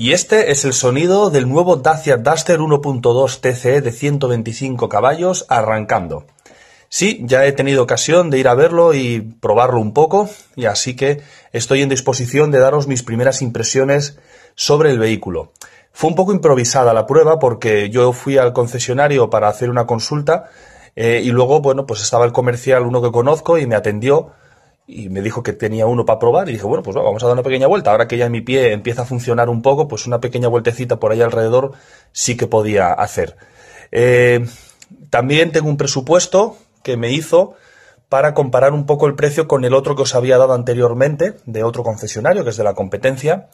Y este es el sonido del nuevo Dacia Duster 1.2 TCE de 125 caballos arrancando. Sí, ya he tenido ocasión de ir a verlo y probarlo un poco, y así que estoy en disposición de daros mis primeras impresiones sobre el vehículo. Fue un poco improvisada la prueba porque yo fui al concesionario para hacer una consulta eh, y luego, bueno, pues estaba el comercial, uno que conozco, y me atendió y me dijo que tenía uno para probar y dije, bueno, pues vamos a dar una pequeña vuelta. Ahora que ya mi pie empieza a funcionar un poco, pues una pequeña vueltecita por ahí alrededor sí que podía hacer. Eh, también tengo un presupuesto que me hizo para comparar un poco el precio con el otro que os había dado anteriormente, de otro concesionario, que es de la competencia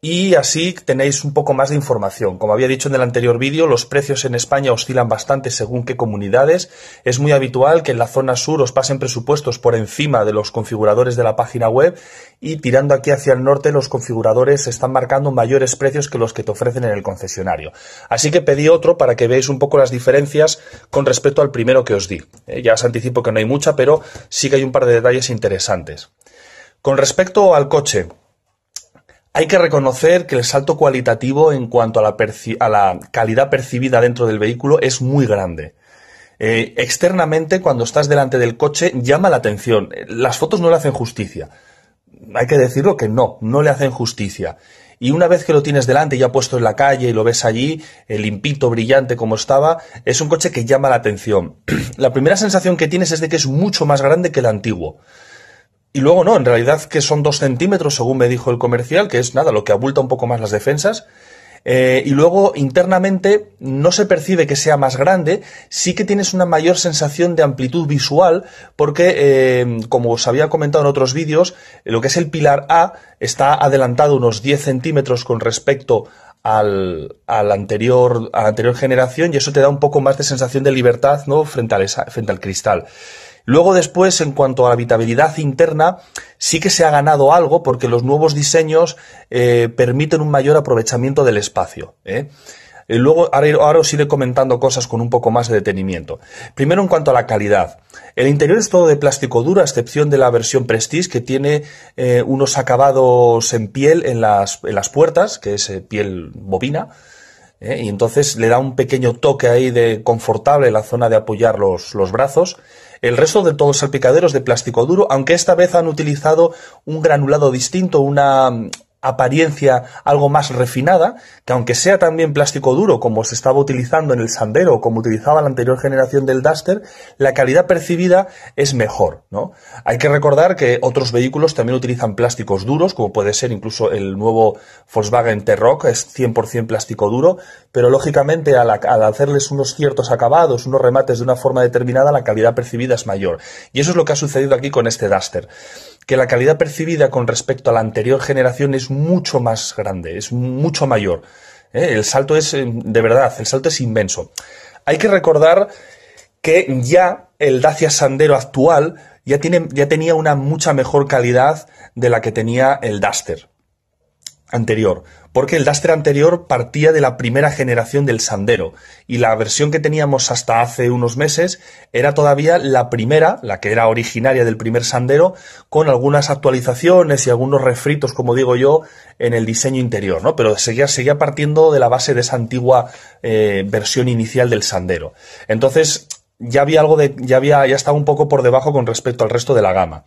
y así tenéis un poco más de información. Como había dicho en el anterior vídeo, los precios en España oscilan bastante según qué comunidades. Es muy habitual que en la zona sur os pasen presupuestos por encima de los configuradores de la página web y tirando aquí hacia el norte los configuradores están marcando mayores precios que los que te ofrecen en el concesionario. Así que pedí otro para que veáis un poco las diferencias con respecto al primero que os di. Eh, ya os anticipo que no hay mucha, pero sí que hay un par de detalles interesantes. Con respecto al coche, hay que reconocer que el salto cualitativo en cuanto a la, calidad percibida dentro del vehículo es muy grande. Eh, externamente, cuando estás delante del coche, llama la atención. Las fotos no le hacen justicia. Hay que decirlo que no, no le hacen justicia. Y una vez que lo tienes delante, ya puesto en la calle y lo ves allí, el eh, limpito, brillante como estaba, es un coche que llama la atención. la primera sensación que tienes es de que es mucho más grande que el antiguo. Y luego no, en realidad que son dos centímetros, según me dijo el comercial, que es nada, lo que abulta un poco más las defensas. Eh, y luego internamente no se percibe que sea más grande, sí que tienes una mayor sensación de amplitud visual, porque eh, como os había comentado en otros vídeos, lo que es el pilar A está adelantado unos 10 centímetros con respecto al, al anterior, a la anterior generación y eso te da un poco más de sensación de libertad ¿no? frente al cristal. Luego después, en cuanto a la habitabilidad interna, sí que se ha ganado algo porque los nuevos diseños eh, permiten un mayor aprovechamiento del espacio. ¿eh? luego, ahora, os iré comentando cosas con un poco más de detenimiento. Primero, en cuanto a la calidad. El interior es todo de plástico duro, a excepción de la versión Prestige, que tiene eh, unos acabados en piel en las, en las puertas, que es piel bobina. ¿eh? y entonces le da un pequeño toque ahí de confortable la zona de apoyar los, los brazos. El resto de todos los salpicaderos de plástico duro, aunque esta vez han utilizado un granulado distinto, una, apariencia algo más refinada, que aunque sea también plástico duro como se estaba utilizando en el Sandero o como utilizaba la anterior generación del Duster, la calidad percibida es mejor, Hay que recordar que otros vehículos también utilizan plásticos duros, como puede ser incluso el nuevo Volkswagen T-Roc, es 100% plástico duro, pero lógicamente al, al hacerles unos ciertos acabados, unos remates de una forma determinada, la calidad percibida es mayor. Y eso es lo que ha sucedido aquí con este Duster que la calidad percibida con respecto a la anterior generación es mucho más grande, es mucho mayor. ¿eh? El salto es, em, de verdad, el salto es inmenso. Hay que recordar que ya el Dacia Sandero actual ya, tiene, ya tenía una mucha mejor calidad de la que tenía el Duster anterior, porque el Duster anterior partía de la primera generación del Sandero y la versión que teníamos hasta hace unos meses era todavía la primera, la que era originaria del primer Sandero, con algunas actualizaciones y algunos refritos, como digo yo, en el diseño interior, ¿no? Pero seguía, seguía partiendo de la base de esa antigua eh, versión inicial del Sandero. Entonces, ya había algo de, ya había, ya estaba un poco por debajo con respecto al resto de la gama.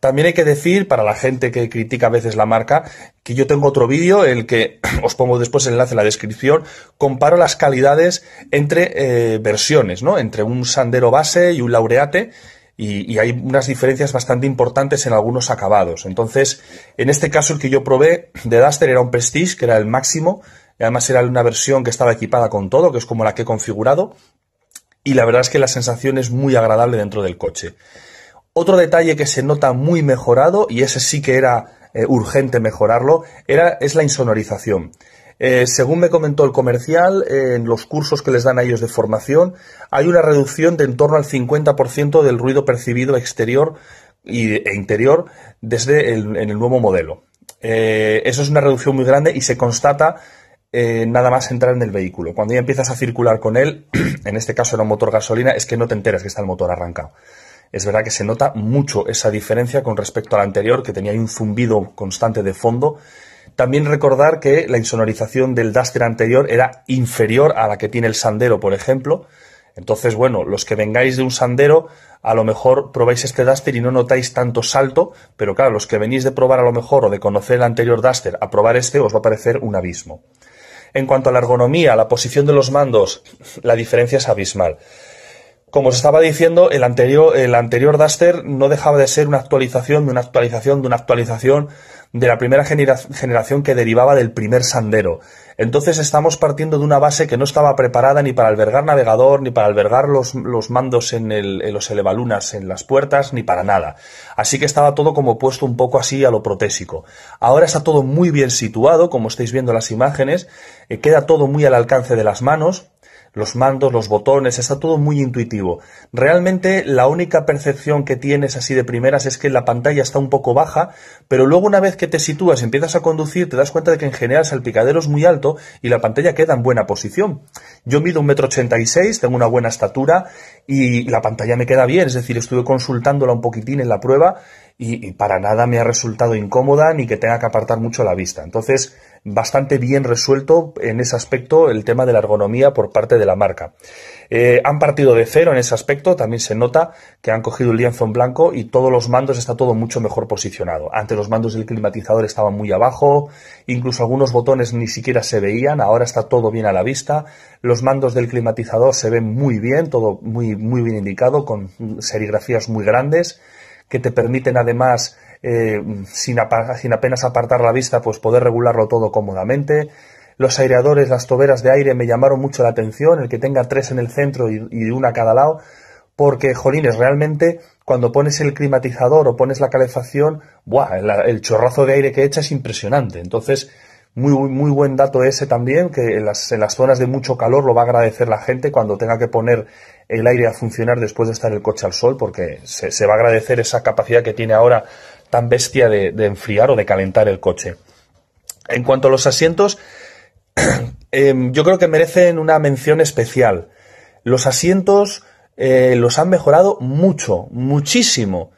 También hay que decir, para la gente que critica a veces la marca, que yo tengo otro vídeo, el que os pongo después el enlace en la descripción, comparo las calidades entre eh, versiones, ¿no? Entre un Sandero base y un Laureate, y, hay unas diferencias bastante importantes en algunos acabados. Entonces, en este caso el que yo probé de Duster era un Prestige, que era el máximo, además era una versión que estaba equipada con todo, que es como la que he configurado, y la verdad es que la sensación es muy agradable dentro del coche. Otro detalle que se nota muy mejorado, y ese sí que era eh, urgente mejorarlo, era, es la insonorización. Eh, según me comentó el comercial, en los cursos que les dan a ellos de formación, hay una reducción de en torno al 50% del ruido percibido exterior e interior desde el, en el nuevo modelo. Eh, eso es una reducción muy grande y se constata eh, nada más entrar en el vehículo. Cuando ya empiezas a circular con él, en este caso era un motor gasolina, es que no te enteras que está el motor arrancado. Es verdad que se nota mucho esa diferencia con respecto al anterior, que tenía un zumbido constante de fondo. También recordar que la insonorización del Duster anterior era inferior a la que tiene el Sandero, por ejemplo. Entonces, bueno, los que vengáis de un sandero, a lo mejor probáis este Duster y no notáis tanto salto, pero claro, los que venís de probar a lo mejor o de conocer el anterior Duster a probar este, os va a parecer un abismo. En cuanto a la ergonomía, la posición de los mandos, la diferencia es abismal. Como os estaba diciendo, el anterior, el anterior Duster no dejaba de ser una actualización, una actualización, de una actualización. De una actualización de la primera generación que derivaba del primer Sandero. Entonces estamos partiendo de una base que no estaba preparada ni para albergar navegador, ni para albergar los, los mandos en, el, los elevalunas, en las puertas, ni para nada. Así que estaba todo como puesto un poco así a lo protésico. Ahora está todo muy bien situado, como estáis viendo las imágenes, eh, queda todo muy al alcance de las manos los mandos, los botones, está todo muy intuitivo. Realmente la única percepción que tienes así de primeras es que la pantalla está un poco baja, pero luego una vez que te sitúas y empiezas a conducir, te das cuenta de que en general el salpicadero es muy alto y la pantalla queda en buena posición. Yo mido un metro ochenta y seis, tengo una buena estatura y la pantalla me queda bien, es decir, estuve consultándola un poquitín en la prueba y para nada me ha resultado incómoda ni que tenga que apartar mucho la vista. Entonces, bastante bien resuelto en ese aspecto el tema de la ergonomía por parte de la marca. Eh, han partido de cero en ese aspecto, también se nota que han cogido el lienzo en blanco y todos los mandos está todo mucho mejor posicionado. Antes los mandos del climatizador estaban muy abajo, incluso algunos botones ni siquiera se veían, ahora está todo bien a la vista. Los mandos del climatizador se ven muy bien, todo muy, muy bien indicado, con serigrafías muy grandes que te permiten además eh, sin, apenas apartar la vista, pues poder regularlo todo cómodamente. Los aireadores, las toberas de aire me llamaron mucho la atención, el que tenga tres en el centro y, una a cada lado, porque, jolines, realmente cuando pones el climatizador o pones la calefacción, ¡buah! El, chorrazo de aire que echa es impresionante. Entonces, muy, muy buen dato ese también, que en las, zonas de mucho calor lo va a agradecer la gente cuando tenga que poner el aire a funcionar después de estar el coche al sol, porque se va a agradecer esa capacidad que tiene ahora tan bestia de, enfriar o de calentar el coche. En cuanto a los asientos, em, yo creo que merecen una mención especial. Los asientos eh, los han mejorado mucho, muchísimo.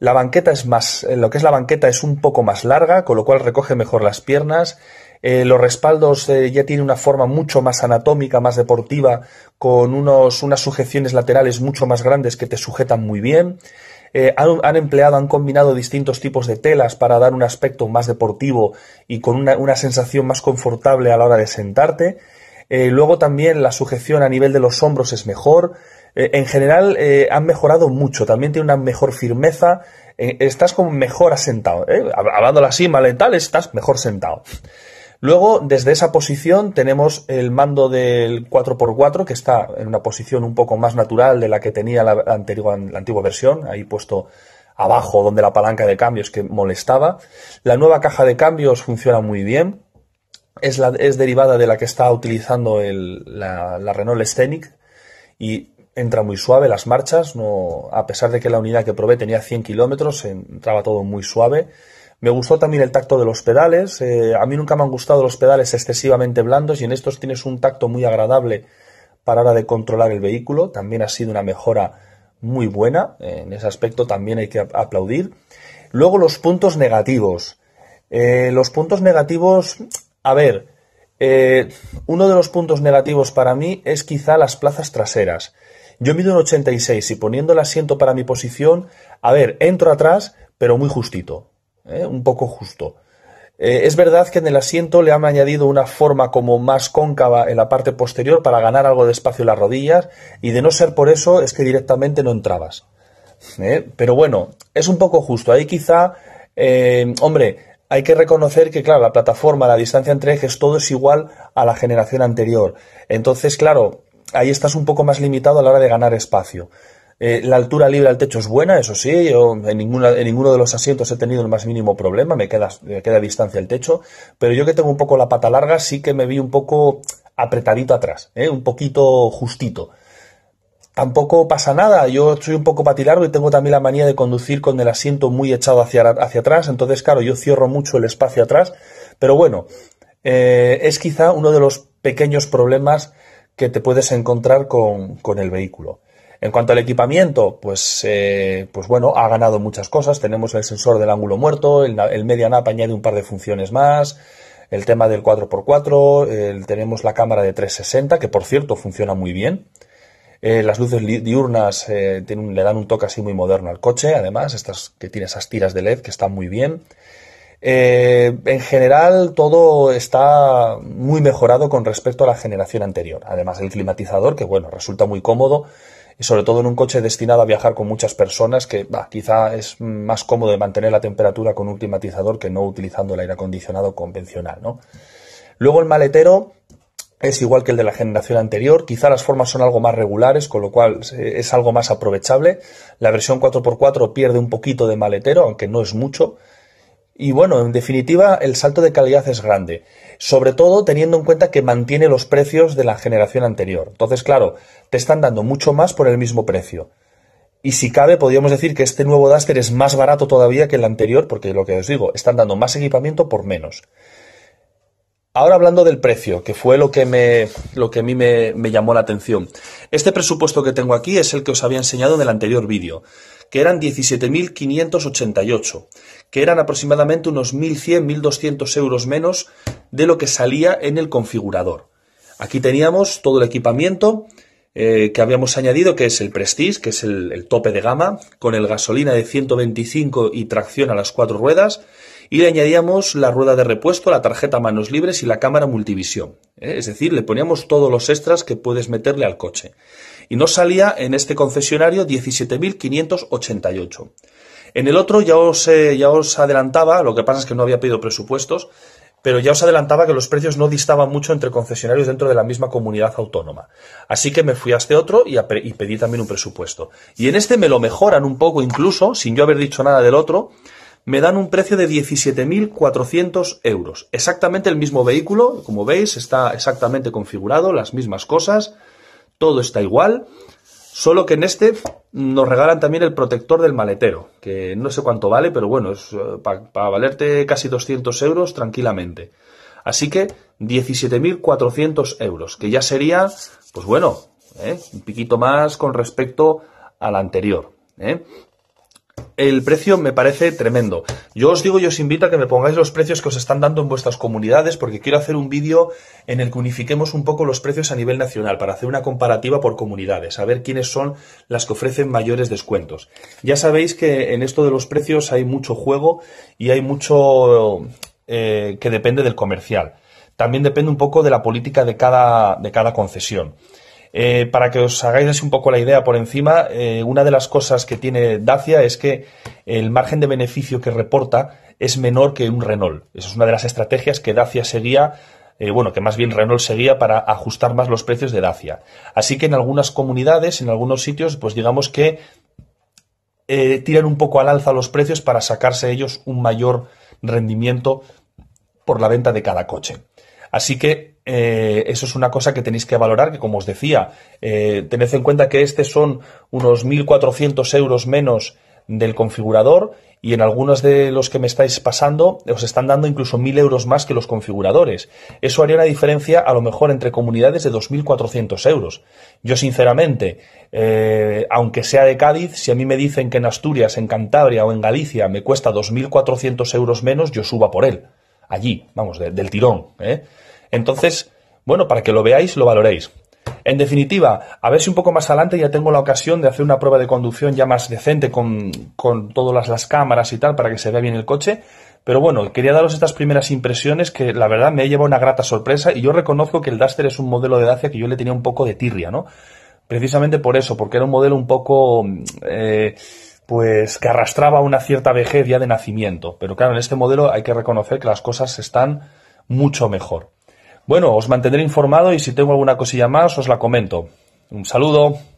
La banqueta es más, eh, lo que es la banqueta es un poco más larga, con lo cual recoge mejor las piernas. Eh, los respaldos ya tienen una forma mucho más anatómica, más deportiva, con unos, unas sujeciones laterales mucho más grandes que te sujetan muy bien. Eh, han, empleado, han combinado distintos tipos de telas para dar un aspecto más deportivo y con una, sensación más confortable a la hora de sentarte. Eh, luego también la sujeción a nivel de los hombros es mejor. Eh, en general han mejorado mucho, también tiene una mejor firmeza. estás como mejor asentado. Hablándolo así, mal tal, estás mejor sentado. Luego, desde esa posición, tenemos el mando del 4x4, que está en una posición un poco más natural de la que tenía la antigua, versión, ahí puesto abajo donde la palanca de cambios que molestaba. La nueva caja de cambios funciona muy bien. Es, derivada de la que está utilizando la, Renault Scenic y entra muy suave las marchas. No, a pesar de que la unidad que probé tenía 100 kilómetros, entraba todo muy suave. Me gustó también el tacto de los pedales. Eh, a mí nunca me han gustado los pedales excesivamente blandos y en estos tienes un tacto muy agradable para la de controlar el vehículo. También ha sido una mejora muy buena. Eh, en ese aspecto también hay que aplaudir. Luego los puntos negativos. Eh, los puntos negativos, a ver, uno de los puntos negativos para mí es quizá las plazas traseras. Yo mido un 86 y poniendo el asiento para mi posición, a ver, entro atrás, pero muy justito. ¿eh? un poco justo. Eh, es verdad que en el asiento le han añadido una forma como más cóncava en la parte posterior para ganar algo de espacio en las rodillas y de no ser por eso es que directamente no entrabas. ¿eh? Pero bueno, es un poco justo. Ahí quizá, hombre, hay que reconocer que, claro, la plataforma, la distancia entre ejes, todo es igual a la generación anterior. Entonces, claro, ahí estás un poco más limitado a la hora de ganar espacio. Eh, la altura libre al techo es buena, eso sí, en, ninguna, en ninguno de los asientos he tenido el más mínimo problema, me queda, a distancia el techo, pero yo que tengo un poco la pata larga sí que me vi un poco apretadito atrás, ¿eh? un poquito justito. Tampoco pasa nada, yo soy un poco patilargo y tengo también la manía de conducir con el asiento muy echado hacia, atrás, entonces claro, yo cierro mucho el espacio atrás, pero bueno, eh, es quizá uno de los pequeños problemas que te puedes encontrar con el vehículo. En cuanto al equipamiento, pues, eh, pues bueno, ha ganado muchas cosas. Tenemos el sensor del ángulo muerto, el, el Media añade un par de funciones más, el tema del 4x4, tenemos la cámara de 360, que por cierto funciona muy bien. Eh, las luces diurnas eh, le dan un toque así muy moderno al coche, además, estas que tiene esas tiras de LED que están muy bien. en general, todo está muy mejorado con respecto a la generación anterior. Además, el climatizador, que bueno, resulta muy cómodo y sobre todo en un coche destinado a viajar con muchas personas que quizá es más cómodo de mantener la temperatura con un climatizador que no utilizando el aire acondicionado convencional, Luego el maletero es igual que el de la generación anterior, quizá las formas son algo más regulares, con lo cual eh, es algo más aprovechable. La versión 4x4 pierde un poquito de maletero, aunque no es mucho, y bueno, en definitiva, el salto de calidad es grande, sobre todo teniendo en cuenta que mantiene los precios de la generación anterior. Entonces, claro, te están dando mucho más por el mismo precio. Y si cabe, podríamos decir que este nuevo Duster es más barato todavía que el anterior, porque lo que os digo, están dando más equipamiento por menos. Ahora hablando del precio, que fue lo que, me, lo que a mí me, me llamó la atención. Este presupuesto que tengo aquí es el que os había enseñado en el anterior vídeo, que eran 17.588 que eran aproximadamente unos 1.100, 1.200 euros menos de lo que salía en el configurador. Aquí teníamos todo el equipamiento eh, que habíamos añadido, que es el Prestige, que es el, tope de gama, con el gasolina de 125 y tracción a las cuatro ruedas, y le añadíamos la rueda de repuesto, la tarjeta manos libres y la cámara multivisión. ¿eh? Es decir, le poníamos todos los extras que puedes meterle al coche. Y nos salía en este concesionario 17.588. En el otro ya os, eh, ya os adelantaba, lo que pasa es que no había pedido presupuestos, pero ya os adelantaba que los precios no distaban mucho entre concesionarios dentro de la misma comunidad autónoma. Así que me fui a este otro y, y pedí también un presupuesto. Y en este me lo mejoran un poco incluso, sin yo haber dicho nada del otro, me dan un precio de 17.400 euros. Exactamente el mismo vehículo, como veis, está exactamente configurado, las mismas cosas, todo está igual, Solo que en este nos regalan también el protector del maletero, que no sé cuánto vale, pero bueno, es eh, para valerte casi 200 euros tranquilamente. Así que 17.400 euros, que ya sería, pues bueno, eh, un piquito más con respecto al anterior. Eh el precio me parece tremendo. Yo os digo y os invito a que me pongáis los precios que os están dando en vuestras comunidades porque quiero hacer un vídeo en el que unifiquemos un poco los precios a nivel nacional para hacer una comparativa por comunidades, a ver quiénes son las que ofrecen mayores descuentos. Ya sabéis que en esto de los precios hay mucho juego y hay mucho eh, que depende del comercial. También depende un poco de la política de cada concesión. Eh, para que os hagáis un poco la idea por encima, eh, una de las cosas que tiene Dacia es que el margen de beneficio que reporta es menor que un Renault. Esa es una de las estrategias que Dacia seguía, eh, bueno, que más bien Renault seguía para ajustar más los precios de Dacia. Así que en algunas comunidades, en algunos sitios, pues digamos que tiran un poco al alza los precios para sacarse ellos un mayor rendimiento por la venta de cada coche. Así que eh, eso es una cosa que tenéis que valorar, que como os decía, eh, tened en cuenta que este son unos 1.400 euros menos del configurador y en algunos de los que me estáis pasando os están dando incluso 1.000 euros más que los configuradores. Eso haría una diferencia a lo mejor entre comunidades de 2.400 euros. Yo sinceramente, eh, aunque sea de Cádiz, si a mí me dicen que en Asturias, en Cantabria o en Galicia me cuesta 2.400 euros menos, yo suba por él. Allí, vamos, del tirón. ¿eh? Entonces, bueno, para que lo veáis, lo valoréis. En definitiva, a ver si un poco más adelante ya tengo la ocasión de hacer una prueba de conducción ya más decente con, todas las, cámaras y tal para que se vea bien el coche. Pero bueno, quería daros estas primeras impresiones que la verdad me lleva una grata sorpresa y yo reconozco que el Duster es un modelo de Dacia que yo le tenía un poco de tirria, ¿no? Precisamente por eso, porque era un modelo un poco... Eh, pues que arrastraba una cierta vejez ya de nacimiento. Pero claro, en este modelo hay que reconocer que las cosas están mucho mejor. Bueno, os mantendré informado y si tengo alguna cosilla más os la comento. Un saludo.